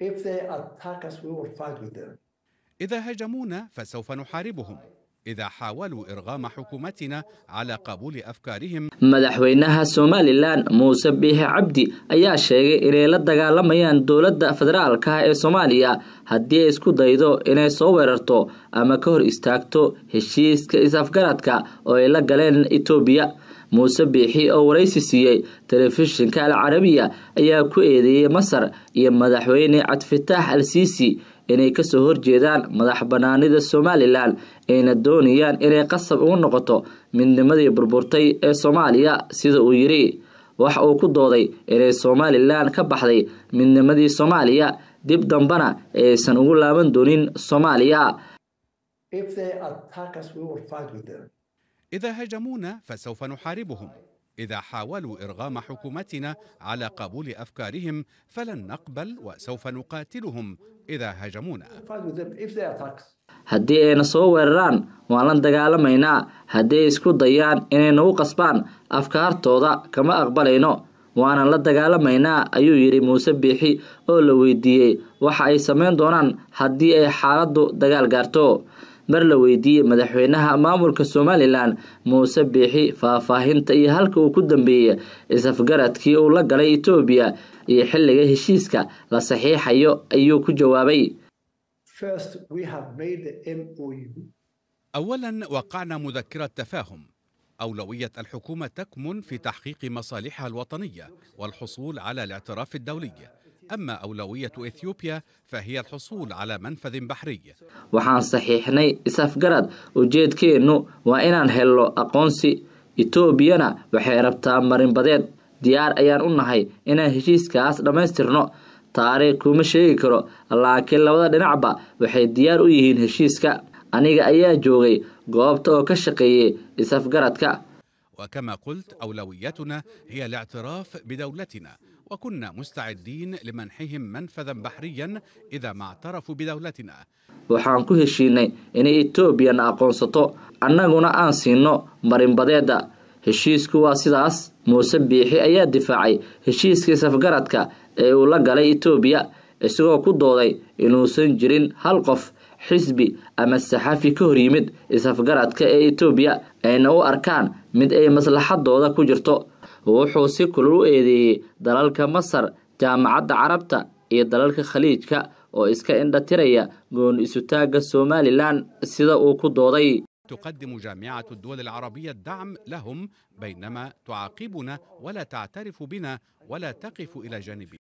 If they attack us, we will fight with them. إذا هاجمونا فسوف نحاربهم إذا حاولوا إرغام حكومتنا على قبول أفكارهم madaxweynaha somalilan muuse biixe cabdi ayaa sheegay inay la dagaalamayaan dowladda federaalka ah ee soomaaliya haddii ay isku daydo inay soo weerarto ama ka hor istaagto heshiiska is-afgaradka oo ay la galeen etoobiya muuse biixi oo waraysi siiyey telefishinka al carabiya ayaa ku eedeeyey masar iyo madaxweyne cabdifitaax al siisi inay kasoo horjeedaan madax banaanida somalilan ayna doonayaan inay qasab ugu noqoto midnimadii burburtay ee soomaaliya sida uu yidhi waxa uu ku dooday inay somalilan ka baxday midnimadii soomaaliya dib dambana aysan ugu laaban doonin soomaaliya إذا هجمونا فسوف نحاربهم إذا حاولوا إرغام حكومتنا على قبول أفكارهم فلن نقبل وسوف نقاتلهم إذا هجمونا haddii ayna soo weeraraan waan la dagaalamaynaa hadday isku dayaan inay nagu qasbaan afkaartooda kama aqbalayno waanan la dagaalamaynaa ayuu yidhi muuse biixi oo la weydiiyey waxa ay samayn doonaan haddii ay xaaladdu dagaal gaarto mar la weydiiyey madaxweynaha maamulka somalilan muuse biixi faahfaahinta iyo halka uu ku dambeeyey isafgaradkii uu la galay etoobiya iyo xilliga heshiiska la saxiixayo ayuu ku jawaabay أولا وقعنا مذكرة تفاهم أولوية الحكومة تكمن في تحقيق مصالحها الوطنية والحصول على الاعتراف الدولي أما أولوية إثيوبيا فهي الحصول على منفذ بحري وحان صحيحني إساف قرد وجيد كينو وإنان هلو أقونسي إثيوبيانا وحيرب تامرين بدين ديار أيان أنهي إنا هشيس كاس دمانسترنو تاري كومشيه كرو لكن لو دا نعبا وحي ديار ويهين هشيس كا أنيق أيا جوغي قوبتو كشقي إساف قرد كا وكما قلت أولويتنا هي الاعتراف بدولتنا وكنا مستعدين لمنحهم منفذا بحريا إذا ما اعترفوا بدولتنا waxaan ku heshiinay inay etoobiyana aqoonsato annaguna aan siino marinbadeedda heshiisku waa sidaas muuse biixi ayaa difaacay heshiiskii safgaradka ee uu la galay etoobiya isagoo ku dooday inuusan jirin hal qof xisbi ama saxafi ka hor yimid isafgaradka ee etoobiya ayna u arkaan mid ay maslaxadooda ku jirto wuxuu si kulul u eedeeyey dalalka masar jaamacadda carabta iyo dalalka khaliijka oo iska indha tiraya gooni isutaagga somalilan sida uu ku dooday تقدم جامعة الدول العربية الدعم لهم بينما تعاقبنا ولا تعترف بنا ولا تقف إلى جانبنا